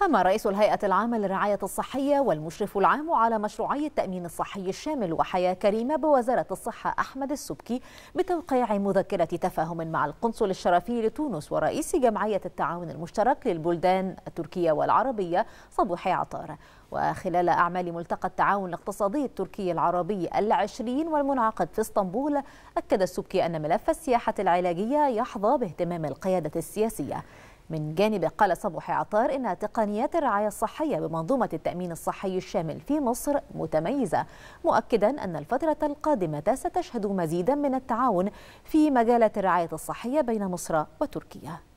قام رئيس الهيئة العامة للرعاية الصحية والمشرف العام على مشروعي التأمين الصحي الشامل وحياة كريمة بوزارة الصحة أحمد السبكي بتوقيع مذكرة تفاهم مع القنصل الشرفي لتونس ورئيس جمعية التعاون المشترك للبلدان التركية والعربية صبوحي عطار وخلال أعمال ملتقى التعاون الاقتصادي التركي العربي العشرين والمنعقد في اسطنبول أكد السبكي أن ملف السياحة العلاجية يحظى باهتمام القيادة السياسية من جانب قال صبح عطار إن تقنيات الرعاية الصحية بمنظومة التأمين الصحي الشامل في مصر متميزة مؤكدا أن الفترة القادمة ستشهد مزيدا من التعاون في مجالات الرعاية الصحية بين مصر وتركيا